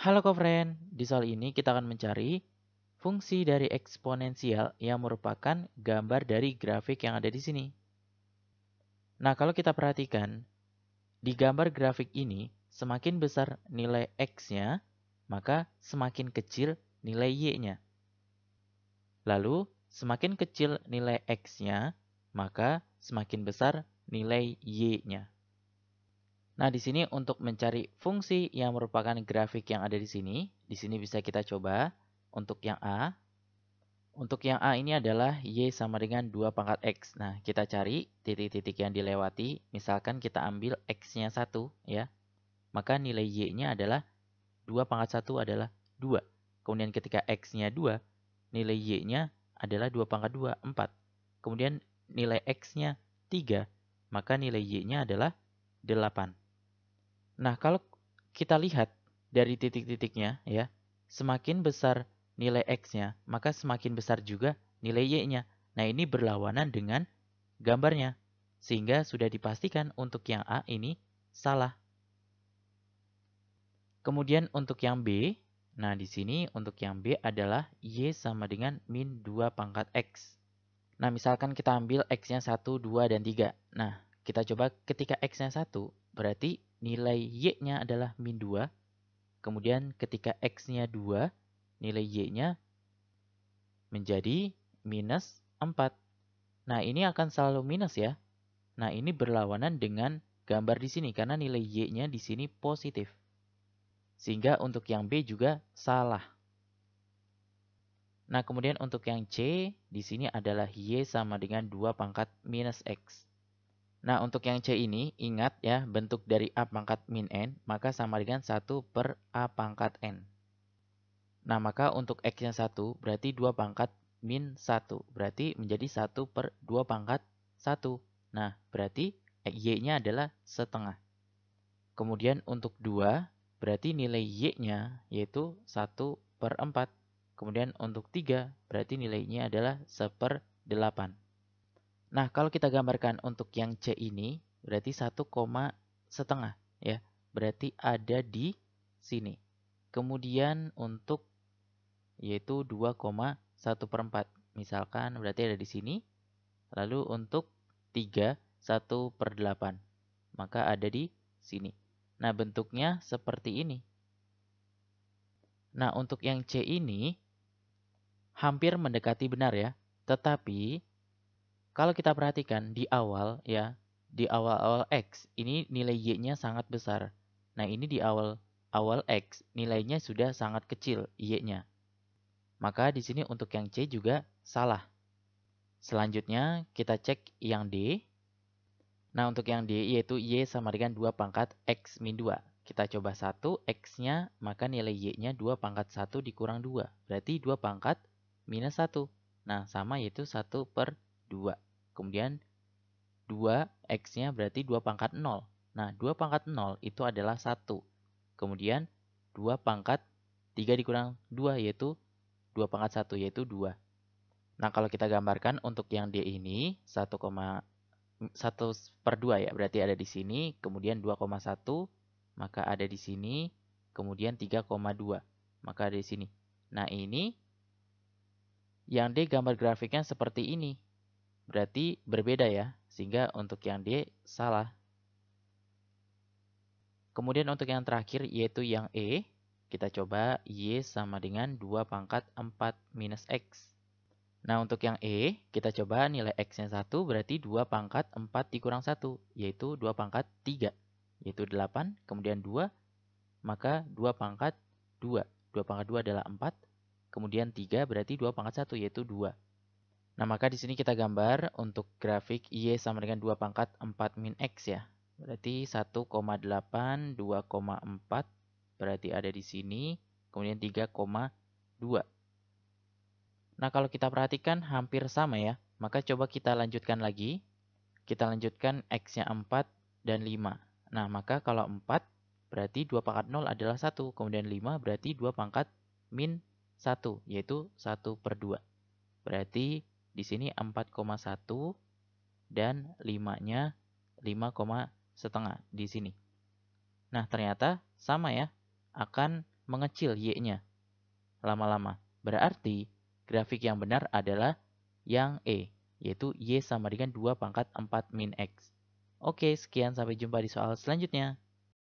Halo kofren, di soal ini kita akan mencari fungsi dari eksponensial yang merupakan gambar dari grafik yang ada di sini. Nah, kalau kita perhatikan, di gambar grafik ini, semakin besar nilai x-nya, maka semakin kecil nilai y-nya. Lalu, semakin kecil nilai x-nya, maka semakin besar nilai y-nya. Nah, di sini untuk mencari fungsi yang merupakan grafik yang ada di sini, di sini bisa kita coba untuk yang A. Untuk yang A ini adalah Y sama dengan 2 pangkat X. Nah, kita cari titik-titik yang dilewati. Misalkan kita ambil X-nya 1, ya. Maka nilai Y-nya adalah 2 pangkat 1 adalah 2. Kemudian ketika X-nya 2, nilai Y-nya adalah 2 pangkat 2, 4. Kemudian nilai X-nya 3, maka nilai Y-nya adalah 8. Nah, kalau kita lihat dari titik-titiknya ya, semakin besar nilai x-nya, maka semakin besar juga nilai y-nya. Nah, ini berlawanan dengan gambarnya. Sehingga sudah dipastikan untuk yang A ini salah. Kemudian untuk yang B, nah di sini untuk yang B adalah Y sama dengan min 2 pangkat X. Nah, misalkan kita ambil X-nya 1, 2, dan 3. Nah, kita coba ketika X-nya 1, berarti nilai y-nya adalah min 2. Kemudian ketika x-nya 2, nilai y-nya menjadi minus 4. Nah, ini akan selalu minus ya. Nah, ini berlawanan dengan gambar di sini karena nilai y-nya di sini positif. Sehingga untuk yang B juga salah. Nah, kemudian untuk yang C, di sini adalah Y sama dengan 2 pangkat minus X. Nah, untuk yang C ini, ingat ya, bentuk dari A pangkat min N, maka sama dengan 1 per A pangkat N. Nah, maka untuk X-nya 1, berarti 2 pangkat min 1. Berarti menjadi 1 per 2 pangkat 1. Nah, berarti Y-nya adalah setengah. Kemudian untuk 2, berarti nilai Y-nya yaitu 1 per 4. Kemudian untuk 3, berarti nilainya adalah 1 per 8. Nah, kalau kita gambarkan untuk yang C ini, berarti 1, setengah ya. Berarti ada di sini. Kemudian untuk yaitu 2,1 per 4. Misalkan berarti ada di sini. Lalu untuk 3, 1 per 8. Maka ada di sini. Nah, bentuknya seperti ini. Nah, untuk yang C ini hampir mendekati benar ya. Tetapi kalau kita perhatikan di awal ya, di awal-awal X, ini nilai Y-nya sangat besar. Nah, ini di awal awal X, nilainya sudah sangat kecil Y-nya. Maka di sini untuk yang C juga salah. Selanjutnya kita cek yang D. Nah, untuk yang D yaitu Y sama dengan dua pangkat X min dua. Kita coba satu X-nya, maka nilai Y-nya dua pangkat satu dikurang dua. Berarti dua pangkat minus satu. Nah, sama yaitu satu per 2. Kemudian 2x-nya berarti 2 pangkat 0. Nah, 2 pangkat 0 itu adalah 1. Kemudian 2 pangkat 3 dikurang 2 yaitu 2 pangkat 1 yaitu 2. Nah, kalau kita gambarkan untuk yang D ini 1, 1 per 2 ya, berarti ada di sini, kemudian 2,1, maka ada di sini, kemudian 3,2, maka ada di sini. Nah, ini yang D gambar grafiknya seperti ini berarti berbeda ya, sehingga untuk yang D salah. Kemudian untuk yang terakhir yaitu yang E, kita coba Y sama dengan 2 pangkat 4 minus X. Nah untuk yang E, kita coba nilai X-nya 1 berarti 2 pangkat 4 dikurang 1, yaitu 2 pangkat 3, yaitu 8, kemudian 2, maka 2 pangkat 2. 2 pangkat 2 adalah 4, kemudian 3 berarti 2 pangkat 1, yaitu 2. Nah, maka di sini kita gambar untuk grafik Y sama dengan 2 pangkat 4 min X ya. Berarti 1,8, 2,4 berarti ada di sini, kemudian 3,2. Nah, kalau kita perhatikan hampir sama ya. Maka coba kita lanjutkan lagi. Kita lanjutkan X-nya 4 dan 5. Nah, maka kalau 4 berarti 2 pangkat 0 adalah 1. Kemudian 5 berarti 2 pangkat min 1, yaitu 1 per 2. Berarti di sini 4,1 dan 5-nya 5, setengah di sini. Nah, ternyata sama ya, akan mengecil y-nya lama-lama. Berarti grafik yang benar adalah yang e, yaitu y sama dengan 2 pangkat 4 min x. Oke, sekian sampai jumpa di soal selanjutnya.